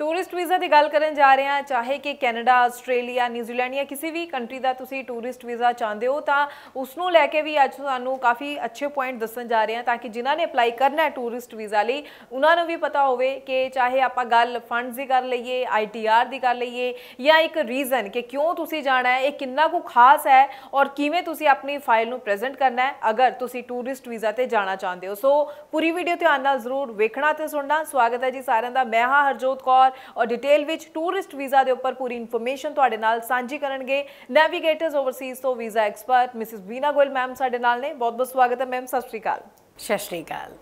tourist visa ਦੀ ਗੱਲ ਕਰਨ ਜਾ ਰਹੇ ਹਾਂ ਚਾਹੇ ਕਿ ਕੈਨੇਡਾ ਆਸਟ੍ਰੇਲੀਆ ਨਿਊਜ਼ੀਲੈਂਡ ਜਾਂ ਕਿਸੇ ਵੀ ਕੰਟਰੀ ਦਾ ਤੁਸੀਂ ਟੂਰਿਸਟ ਵੀਜ਼ਾ ਚਾਹੁੰਦੇ ਹੋ ਤਾਂ ਉਸ ਨੂੰ ਲੈ ਕੇ ਵੀ ਅੱਜ ਤੁਹਾਨੂੰ ਕਾਫੀ ਅੱਛੇ ਪੁਆਇੰਟ ਦੱਸਣ ਜਾ ਰਹੇ ਹਾਂ ਤਾਂ ਕਿ ਜਿਨ੍ਹਾਂ ਨੇ ਅਪਲਾਈ ਕਰਨਾ ਹੈ ਟੂਰਿਸਟ ਵੀਜ਼ਾ ਲਈ ਉਹਨਾਂ ਨੂੰ ਵੀ ਪਤਾ ਹੋਵੇ ਕਿ ਚਾਹੇ ਆਪਾਂ ਗੱਲ ਫੰਡਸ ਦੀ ਕਰ ਲਈਏ ਆਈਟੀਆਰ ਦੀ ਕਰ ਲਈਏ ਜਾਂ ਇੱਕ ਰੀਜ਼ਨ ਕਿ ਕਿਉਂ ਤੁਸੀਂ ਜਾਣਾ ਹੈ ਇਹ ਕਿੰਨਾ ਕੁ ਖਾਸ ਹੈ ਔਰ ਕਿਵੇਂ ਤੁਸੀਂ ਆਪਣੀ ਫਾਈਲ ਨੂੰ ਪ੍ਰੈਜ਼ੈਂਟ ਕਰਨਾ ਹੈ ਅਗਰ ਤੁਸੀਂ ਟੂਰਿਸਟ ਵੀਜ਼ਾ ਤੇ ਜਾਣਾ ਚਾਹੁੰਦੇ ਹੋ ਸੋ ਪੂਰੀ ਵੀਡੀਓ ਧਿਆਨ ਨਾਲ ਜ਼ਰੂਰ ਵੇਖਣਾ ਤੇ ਸੁਣਨਾ ਸਵਾਗਤ ਹੈ ਜੀ ਸਾਰਿਆਂ ਦਾ ਮੈਂ ਹਾਂ ਹਰਜੋਤ ਕੌਰ ਕੁਮਾਰ ਔਰ ਡਿਟੇਲ ਵਿੱਚ ਟੂਰਿਸਟ ਵੀਜ਼ਾ ਦੇ ਉੱਪਰ ਪੂਰੀ ਇਨਫੋਰਮੇਸ਼ਨ ਤੁਹਾਡੇ ਨਾਲ ਸਾਂਝੀ ਕਰਨਗੇ ਨੈਵੀਗੇਟਰਸ ਓਵਰਸੀਜ਼ ਤੋਂ visa expert Mrs Beena Goyal ma'am ਸਾਡੇ ਨਾਲ ਨੇ ਬਹੁਤ ਬਹੁਤ ਸਵਾਗਤ ਹੈ ਮੈਮ ਸਤਿ ਸ਼੍ਰੀ ਅਕਾਲ ਸਤਿ ਸ਼੍ਰੀ ਅਕਾਲ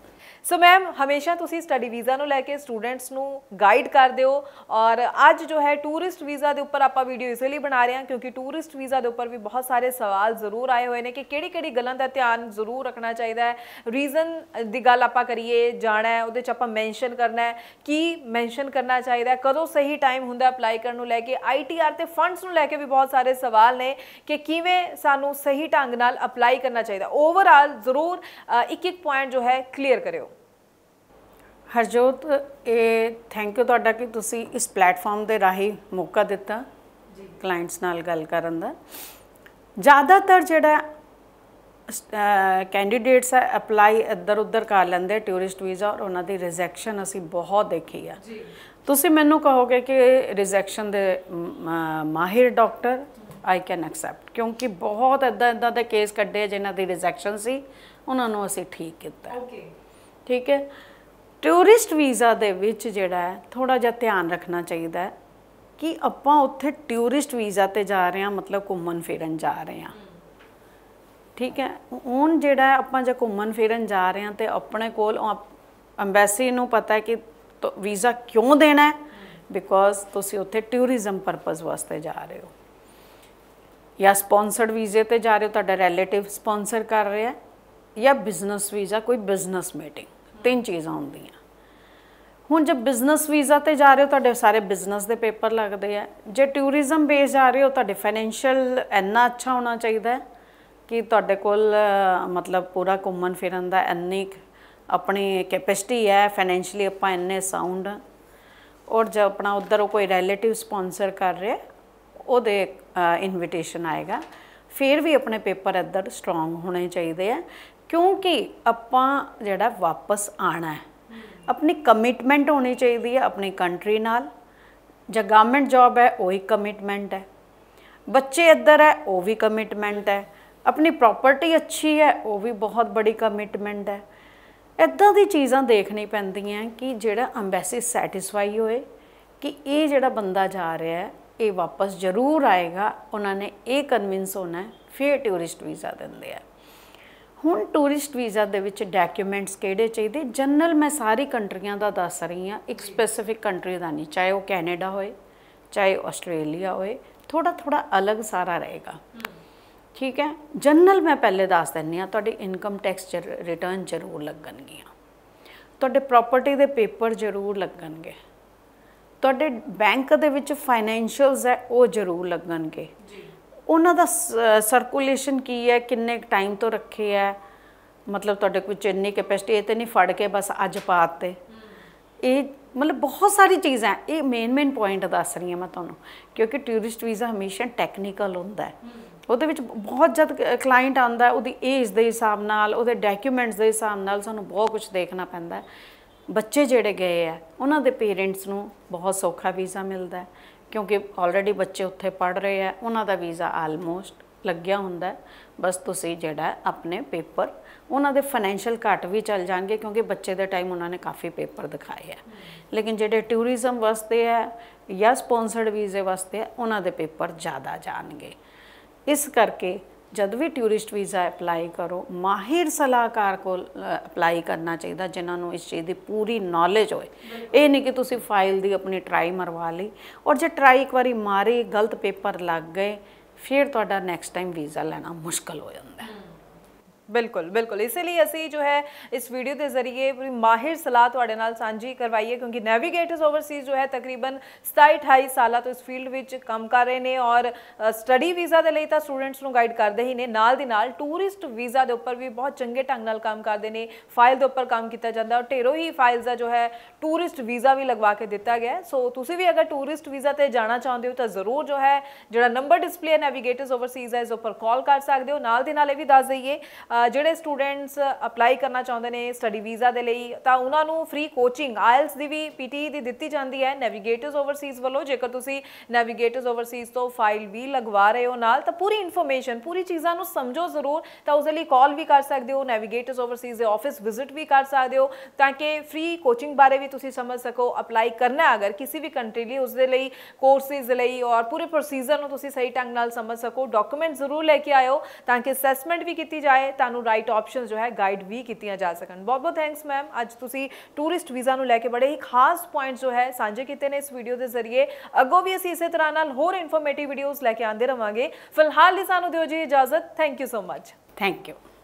ਸੋ ਮੈਮ ਹਮੇਸ਼ਾ ਤੁਸੀਂ ਸਟੱਡੀ ਵੀਜ਼ਾ ਨੂੰ ਲੈ ਕੇ ਸਟੂਡੈਂਟਸ ਨੂੰ ਗਾਈਡ ਕਰਦੇ ਹੋ ਔਰ ਅੱਜ ਜੋ ਹੈ ਟੂਰਿਸਟ ਵੀਜ਼ਾ ਦੇ ਉੱਪਰ ਆਪਾਂ ਵੀਡੀਓ ਇਸੇ ਲਈ ਬਣਾ ਰਹੇ ਹਾਂ ਕਿਉਂਕਿ ਟੂਰਿਸਟ ਵੀਜ਼ਾ ਦੇ ਉੱਪਰ ਵੀ ਬਹੁਤ ਸਾਰੇ ਸਵਾਲ ਜ਼ਰੂਰ ਆਏ ਹੋਏ ਨੇ ਕਿ ਕਿਹੜੀ ਕਿਹੜੀ ਗੱਲਾਂ ਦਾ ਧਿਆਨ ਜ਼ਰੂਰ ਰੱਖਣਾ ਚਾਹੀਦਾ ਹੈ ਰੀਜ਼ਨ ਦੀ ਗੱਲ ਆਪਾਂ ਕਰੀਏ ਜਾਣਾ ਹੈ ਉਹਦੇ ਚ ਆਪਾਂ ਮੈਂਸ਼ਨ ਕਰਨਾ ਹੈ ਕੀ ਮੈਂਸ਼ਨ ਕਰਨਾ ਚਾਹੀਦਾ ਹੈ ਕਦੋਂ ਸਹੀ ਟਾਈਮ ਹੁੰਦਾ ਅਪਲਾਈ ਕਰਨ ਨੂੰ ਲੈ ਕੇ ਆਈਟੀਆਰ ਤੇ ਫੰਡਸ ਨੂੰ ਲੈ ਕੇ ਵੀ ਬਹੁਤ ਸਾਰੇ ਸਵਾਲ ਨੇ ਕਿ ਕਿਵੇਂ ਸਾਨੂੰ ਸਹੀ ਢੰਗ ਨਾਲ ਅਪਲਾਈ ਕਰਨਾ ਚਾਹੀਦਾ ਓਵਰਆਲ ਜ਼ਰੂਰ ਇੱਕ ਇੱਕ ਪੁਆਇੰਟ ਜੋ ਹੈ ਕਲੀਅਰ ਕਰਿਓ ਹਰਜੋਤ ਇਹ ਥੈਂਕ ਯੂ ਤੁਹਾਡਾ ਕਿ ਤੁਸੀਂ ਇਸ ਪਲੇਟਫਾਰਮ ਦੇ ਰਾਹੀਂ ਮੌਕਾ ਦਿੱਤਾ ਜੀ ਕਲਾਇੰਟਸ ਨਾਲ ਗੱਲ ਕਰਨ ਦਾ ਜ਼ਿਆਦਾਤਰ ਜਿਹੜਾ ਕੈਂਡੀਡੇਟਸ ਆ ਅਪਲਾਈ ਇੱਧਰ ਉੱਧਰ ਕਰ ਲੈਂਦੇ ਟੂਰਿਸਟ ਵੀਜ਼ਾ ਔਰ ਉਹਨਾਂ ਦੀ ਰਿਜੈਕਸ਼ਨ ਅਸੀਂ ਬਹੁਤ ਦੇਖੀ ਆ ਜੀ ਤੁਸੀਂ ਮੈਨੂੰ ਕਹੋਗੇ ਕਿ ਰਿਜੈਕਸ਼ਨ ਦੇ ਮਾਹਿਰ ਡਾਕਟਰ ਆਈ ਕੈਨ ਐਕਸੈਪਟ ਕਿਉਂਕਿ ਬਹੁਤ ਇਦਾਂ ਇਦਾਂ ਦੇ ਕੇਸ ਕੱਢੇ ਜਿਨ੍ਹਾਂ ਦੀ ਰਿਜੈਕਸ਼ਨ ਸੀ ਉਹਨਾਂ ਨੂੰ ਅਸੀਂ ਠੀਕ ਕੀਤਾ ਓਕੇ ਠੀਕ ਹੈ ਟੂਰਿਸਟ ਵੀਜ਼ਾ ਦੇ ਵਿੱਚ ਜਿਹੜਾ ਹੈ ਥੋੜਾ ਜਿਹਾ ਧਿਆਨ ਰੱਖਣਾ ਚਾਹੀਦਾ ਹੈ ਕਿ ਆਪਾਂ ਉੱਥੇ ਟੂਰਿਸਟ ਵੀਜ਼ਾ ਤੇ ਜਾ ਰਹੇ ਹਾਂ ਮਤਲਬ ਘੁੰਮਣ ਫਿਰਨ ਜਾ ਰਹੇ ਹਾਂ ਠੀਕ ਹੈ ਹੁਣ ਜਿਹੜਾ ਆਪਾਂ ਜੇ ਘੁੰਮਣ ਫਿਰਨ ਜਾ ਰਹੇ ਹਾਂ ਤੇ ਆਪਣੇ ਕੋਲ ਐਮਬੈਸੀ ਨੂੰ ਪਤਾ ਹੈ ਕਿ ਵੀਜ਼ਾ ਕਿਉਂ ਦੇਣਾ ਹੈ ਬਿਕੋਜ਼ ਤੁਸੀਂ ਉੱਥੇ ਟੂਰਿਜ਼ਮ ਪਰਪਸ ਵਾਸਤੇ ਜਾ ਰਹੇ ਹੋ ਜਾਂ ਸਪਾਂਸਰਡ ਵੀਜ਼ੇ ਤੇ ਜਾ ਰਹੇ ਹੋ ਤੁਹਾਡਾ ਰਿਲੇਟਿਵ ਸਪਾਂਸਰ ਕਰ ਰਿਹਾ ਹੈ ਜਾਂ ਬਿਜ਼ਨਸ ਵੀਜ਼ਾ ਕੋਈ ਬਿਜ਼ਨਸ ਮੀਟਿੰਗ ਤਿੰਨ ਚੀਜ਼ਾਂ ਹੁੰਦੀਆਂ ਹੁਣ ਜੇ ਬਿਜ਼ਨਸ ਵੀਜ਼ਾ ਤੇ ਜਾ ਰਹੇ ਹੋ ਤੁਹਾਡੇ ਸਾਰੇ ਬਿਜ਼ਨਸ ਦੇ ਪੇਪਰ ਲੱਗਦੇ ਆ ਜੇ ਟੂਰਿਜ਼ਮ ਬੇਸ ਜਾ ਰਹੇ ਹੋ ਤੁਹਾਡੇ ਫਾਈਨੈਂਸ਼ੀਅਲ ਇੰਨਾ ਅੱਛਾ ਹੋਣਾ ਚਾਹੀਦਾ ਹੈ ਕਿ ਤੁਹਾਡੇ ਕੋਲ ਮਤਲਬ ਪੂਰਾ ਘੁੰਮਣ ਫਿਰਨ ਦਾ ਇੰਨੀ ਆਪਣੀ ਕੈਪੈਸਿਟੀ ਹੈ ਫਾਈਨੈਂਸ਼ੀਅਲੀ ਆਪਾਂ ਇੰਨੇ ਸਾਊਂਡ ਔਰ ਜੇ ਆਪਣਾ ਉਧਰ ਕੋਈ ਰਿਲੇਟਿਵ ਸਪான்ਸਰ ਕਰ ਰਿਹਾ ਉਹਦੇ ਇਨਵੀਟੇਸ਼ਨ ਆਏਗਾ ਫਿਰ ਵੀ ਆਪਣੇ ਪੇਪਰ ਇੱਧਰ ਸਟਰੋਂਗ ਹੋਣੇ ਚਾਹੀਦੇ ਆ ਕਿਉਂਕਿ ਆਪਾਂ ਜਿਹੜਾ ਵਾਪਸ ਆਣਾ ਹੈ ਆਪਣੀ ਕਮਿਟਮੈਂਟ ਹੋਣੀ ਚਾਹੀਦੀ ਹੈ ਆਪਣੀ ਕੰਟਰੀ ਨਾਲ ਜੇ ਗਵਰਨਮੈਂਟ ਜੌਬ ਹੈ ਉਹ ਹੀ ਕਮਿਟਮੈਂਟ ਹੈ ਬੱਚੇ ਇੱਧਰ ਹੈ ਉਹ ਵੀ ਕਮਿਟਮੈਂਟ ਹੈ ਆਪਣੀ ਪ੍ਰਾਪਰਟੀ ਅੱਛੀ ਹੈ ਉਹ ਵੀ ਬਹੁਤ ਬੜੀ ਕਮਿਟਮੈਂਟ ਹੈ ਇਦਾਂ ਦੀ ਚੀਜ਼ਾਂ ਦੇਖਣੀ ਪੈਂਦੀਆਂ ਕਿ ਜਿਹੜਾ ਐਮਬੈਸੀ ਸੈਟੀਸਫਾਈ ਹੋਏ ਕਿ ਇਹ ਜਿਹੜਾ ਬੰਦਾ ਜਾ ਰਿਹਾ ਹੈ ਇਹ ਵਾਪਸ ਜ਼ਰੂਰ ਆਏਗਾ ਉਹਨਾਂ ਨੇ ਇਹ ਕਨਵਿੰਸ ਹੋਣਾ ਫਿਰ ਟੂਰਿਸਟ ਵੀਜ਼ਾ ਦਿੰਦੇ ਆ ਹੁਣ ਟੂਰਿਸਟ ਵੀਜ਼ਾ ਦੇ ਵਿੱਚ ਡਾਕੂਮੈਂਟਸ ਕਿਹੜੇ ਚਾਹੀਦੇ ਜਨਰਲ ਮੈਂ ਸਾਰੀ ਕੰਟਰੀਆਂ ਦਾ ਦੱਸ ਰਹੀ ਹਾਂ ਇੱਕ ਸਪੈਸੀਫਿਕ ਕੰਟਰੀ ਦਾ ਨਹੀਂ ਚਾਹੇ ਉਹ ਕੈਨੇਡਾ ਹੋਏ ਚਾਹੇ ਆਸਟ੍ਰੇਲੀਆ ਹੋਏ ਥੋੜਾ ਥੋੜਾ ਅਲੱਗ ਸਾਰਾ ਰਹੇਗਾ ਠੀਕ ਹੈ ਜਨਰਲ ਮੈਂ ਪਹਿਲੇ ਦੱਸ ਦਿੰਨੀ ਆ ਤੁਹਾਡੀ ਇਨਕਮ ਟੈਕਸ ਰਿਟਰਨ ਜ਼ਰੂਰ ਲੱਗਣਗੀਆਂ ਤੁਹਾਡੇ ਪ੍ਰਾਪਰਟੀ ਦੇ ਪੇਪਰ ਜ਼ਰੂਰ ਲੱਗਣਗੇ ਤੁਹਾਡੇ ਬੈਂਕ ਦੇ ਵਿੱਚ ਫਾਈਨੈਂਸ਼ੀਅਲਸ ਹੈ ਉਹ ਜ਼ਰੂਰ ਲੱਗਣਗੇ ਜੀ ਉਹਨਾਂ ਦਾ ਸਰਕੂਲੇਸ਼ਨ ਕੀ ਹੈ ਕਿੰਨੇ ਟਾਈਮ ਤੋਂ ਰੱਖੇ ਹੈ ਮਤਲਬ ਤੁਹਾਡੇ ਕੋਲ ਇੰਨੀ ਕੈਪੈਸਿਟੀ ਇਹ ਤੇ ਨਹੀਂ ਫੜ ਕੇ ਬਸ ਅੱਜ ਪਾਤੇ ਇਹ ਮਤਲਬ ਬਹੁਤ ਸਾਰੀ ਚੀਜ਼ਾਂ ਇਹ ਮੇਨ ਮੇਨ ਪੁਆਇੰਟ ਦੱਸ ਰਹੀ ਹਾਂ ਮੈਂ ਤੁਹਾਨੂੰ ਕਿਉਂਕਿ ਟੂਰਿਸਟ ਵੀਜ਼ਾ ਹਮੇਸ਼ਾ ਟੈਕਨੀਕਲ ਹੁੰਦਾ ਹੈ ਉਹਦੇ ਵਿੱਚ ਬਹੁਤ ਜਦ ਕਲਾਇੰਟ ਆਂਦਾ ਉਹਦੀ ਏਜ ਦੇ ਹਿਸਾਬ ਨਾਲ ਉਹਦੇ ਡਾਕੂਮੈਂਟਸ ਦੇ ਹਿਸਾਬ ਨਾਲ ਸਾਨੂੰ ਬਹੁਤ ਕੁਝ ਦੇਖਣਾ ਪੈਂਦਾ ਬੱਚੇ ਜਿਹੜੇ ਗਏ ਆ ਉਹਨਾਂ ਦੇ ਪੇਰੈਂਟਸ ਨੂੰ ਬਹੁਤ ਸੌਖਾ ਵੀਜ਼ਾ ਮਿਲਦਾ ਕਿਉਂਕਿ ਆਲਰੇਡੀ ਬੱਚੇ ਉੱਥੇ ਪੜ ਰਹੇ ਆ ਉਹਨਾਂ ਦਾ ਵੀਜ਼ਾ ਆਲਮੋਸਟ ਲੱਗਿਆ ਹੁੰਦਾ ਬਸ ਤੁਸੀਂ ਜਿਹੜਾ ਆਪਣੇ ਪੇਪਰ ਉਹਨਾਂ ਦੇ ਫਾਈਨੈਂਸ਼ੀਅਲ ਘਟ ਵੀ ਚੱਲ ਜਾਣਗੇ ਕਿਉਂਕਿ ਬੱਚੇ ਦੇ ਟਾਈਮ ਉਹਨਾਂ ਨੇ ਕਾਫੀ ਪੇਪਰ ਦਿਖਾਏ ਆ ਲੇਕਿਨ ਜਿਹੜੇ ਟੂਰਿਜ਼ਮ ਵਾਸਤੇ ਆ ਜਾਂ ਸਪਾਂਸਰਡ ਵੀਜ਼ੇ ਵਾਸਤੇ ਉਹਨਾਂ ਦੇ ਪੇਪਰ ਜ਼ਿਆਦਾ ਜਾਣਗੇ ਇਸ ਕਰਕੇ ਜਦ ਵੀ ਟੂਰਿਸਟ ਵੀਜ਼ਾ ਅਪਲਾਈ ਕਰੋ ਮਾਹਿਰ ਸਲਾਹਕਾਰ ਕੋਲ ਅਪਲਾਈ ਕਰਨਾ ਚਾਹੀਦਾ ਜਿਨ੍ਹਾਂ ਨੂੰ ਇਸ ਚੀਜ਼ ਦੀ ਪੂਰੀ ਨੌਲੇਜ ਹੋਏ ਇਹ ਨਹੀਂ ਕਿ ਤੁਸੀਂ ਫਾਈਲ ਦੀ ਆਪਣੀ ਟਰਾਈ ਮਰਵਾ ਲਈ ਔਰ ਜੇ ਟਰਾਈ ਇੱਕ ਵਾਰੀ ਮਾਰੀ ਗਲਤ ਪੇਪਰ ਲੱਗ ਗਏ ਫਿਰ ਤੁਹਾਡਾ ਨੈਕਸਟ ਟਾਈਮ ਵੀਜ਼ਾ ਲੈਣਾ ਮੁਸ਼ਕਲ ਹੋ ਜਾਂਦਾ ਹੈ ਬਿਲਕੁਲ ਬਿਲਕੁਲ ਇਸੇ ਲਈ ਅਸੀਂ ਜੋ ਹੈ ਇਸ ਵੀਡੀਓ ਦੇ ਜ਼ਰੀਏ ਪੂਰੀ ਮਾਹਿਰ ਸਲਾਹ ਤੁਹਾਡੇ ਨਾਲ ਸਾਂਝੀ ਕਰਵਾਈ ਹੈ ਕਿਉਂਕਿ ਨੈਵੀਗੇਟਰਸ ਓਵਰਸੀਜ਼ ਜੋ ਹੈ ਤਕਰੀਬਨ 27-28 ਸਾਲਾਂ ਤੋਂ ਇਸ ਫੀਲਡ ਵਿੱਚ ਕੰਮ ਕਰ ਰਹੇ ਨੇ ਔਰ ਸਟੱਡੀ ਵੀਜ਼ਾ ਦੇ ਲਈ ਤਾਂ ਸਟੂਡੈਂਟਸ ਨੂੰ ਗਾਈਡ ਕਰਦੇ ਹੀ ਨੇ ਨਾਲ ਦੀ ਨਾਲ ਟੂਰਿਸਟ ਵੀਜ਼ਾ ਦੇ ਉੱਪਰ ਵੀ ਬਹੁਤ ਚੰਗੇ ਢੰਗ ਨਾਲ ਕੰਮ ਕਰਦੇ ਨੇ ਫਾਈਲ ਦੇ ਉੱਪਰ ਕੰਮ ਕੀਤਾ ਜਾਂਦਾ ਔਰ ਢੇਰੋ ਹੀ ਫਾਈਲਸ ਦਾ ਜੋ ਹੈ ਟੂਰਿਸਟ ਵੀਜ਼ਾ ਵੀ ਲਗਵਾ ਕੇ ਦਿੱਤਾ ਗਿਆ ਸੋ ਤੁਸੀਂ ਵੀ ਅਗਰ ਟੂਰਿਸਟ ਵੀਜ਼ਾ ਤੇ ਜਾਣਾ ਚਾਹੁੰਦੇ ਹੋ ਤਾਂ ਜ਼ਰੂਰ ਜੋ ਹੈ ਜਿਹੜਾ ਨੰਬਰ ਡਿਸਪਲੇ ਨੈਵੀਗੇਟਰਸ ਓਵਰਸੀਜ਼ ਹੈ ਇਸ ਉੱਪਰ ਕਾਲ ਕਰ ਸਕਦੇ ਹੋ ਨਾਲ ਦੀ ਨਾਲ ਇਹ ਵੀ ਦੱਸ ਦਈਏ ਜਿਹੜੇ ਸਟੂਡੈਂਟਸ ਅਪਲਾਈ ਕਰਨਾ ਚਾਹੁੰਦੇ ਨੇ ਸਟੱਡੀ ਵੀਜ਼ਾ ਦੇ ਲਈ ਤਾਂ ਉਹਨਾਂ ਨੂੰ ਫ੍ਰੀ ਕੋਚਿੰਗ ਆਇਲਸ ਦੀ ਵੀ ਪੀਟੀ e ਦੀ ਦਿੱਤੀ ਜਾਂਦੀ ਹੈ ਨੈਵੀਗੇਟਰਸ ਓਵਰਸੀਜ਼ ਵੱਲੋਂ ਜੇਕਰ ਤੁਸੀਂ ਨੈਵੀਗੇਟਰਸ ਓਵਰਸੀਜ਼ ਤੋਂ ਫਾਈਲ ਵੀ ਲਗਵਾ ਰਹੇ ਹੋ ਨਾਲ ਤਾਂ ਪੂਰੀ ਇਨਫੋਰਮੇਸ਼ਨ ਪੂਰੀ ਚੀਜ਼ਾਂ ਨੂੰ ਸਮਝੋ ਜ਼ਰੂਰ ਤਾਂ ਉਸ ਲਈ ਕਾਲ ਵੀ ਕਰ ਸਕਦੇ ਹੋ ਨੈਵੀਗੇਟਰਸ ਓਵਰਸੀਜ਼ ਦੇ ਆਫਿਸ ਵਿਜ਼ਿਟ ਵੀ ਕਰ ਸਕਦੇ ਹੋ ਤਾਂ ਕਿ ਫ੍ਰੀ ਕੋਚਿੰਗ ਬਾਰੇ ਵੀ ਤੁਸੀਂ ਸਮਝ ਸਕੋ ਅਪਲਾਈ ਕਰਨਾ ਅਗਰ ਕਿਸੇ ਵੀ ਕੰਟਰੀ ਲਈ ਉਸ ਦੇ ਲਈ ਕੋਰਸਿਜ਼ ਲਈ ਔਰ ਪੂਰੇ ਪ੍ਰੋਸੀਜਰ ਨੂੰ ਤੁਸੀਂ ਸਹੀ ਢੰਗ ਨਾਲ ਸਮਝ ਸਕੋ ਡਾਕੂਮੈਂਟ ਜ਼ਰੂਰ ਲੈ ਕੇ ਆਇਓ ਤਾਂ ਕਿ ਅਸੈਸਮੈਂਟ ਵੀ ਕੀਤੀ ਜਾਏ ਤਾਂ ਤੁਹਾਨੂੰ ਰਾਈਟ ਆਪਸ਼ਨਸ ਜੋ ਹੈ ਗਾਈਡ ਵੀ ਕੀਤੀਆਂ ਜਾ ਸਕਣ ਬਹੁਤ ਬਹੁਤ ਥੈਂਕਸ ਮੈਮ ਅੱਜ ਤੁਸੀਂ ਟੂਰਿਸਟ ਵੀਜ਼ਾ ਨੂੰ ਲੈ ਕੇ ਬੜੇ ਹੀ ਖਾਸ ਪੁਆਇੰਟਸ ਜੋ ਹੈ ਸਾਂਝੇ ਕੀਤੇ ਨੇ ਇਸ ਵੀਡੀਓ ਦੇ ਜ਼ਰੀਏ ਅੱਗੋਂ ਵੀ ਅਸੀਂ ਇਸੇ ਤਰ੍ਹਾਂ ਨਾਲ ਹੋਰ ਇਨਫੋਰਮੇਟਿਵ ਵੀਡੀਓਜ਼ ਲੈ ਕੇ ਆਂਦੇ ਰਵਾਂਗੇ ਫਿਲਹਾਲ ਲਈ ਸਾਨੂੰ ਦਿਓ ਜੀ ਇਜਾਜ਼ਤ thank you so much thank you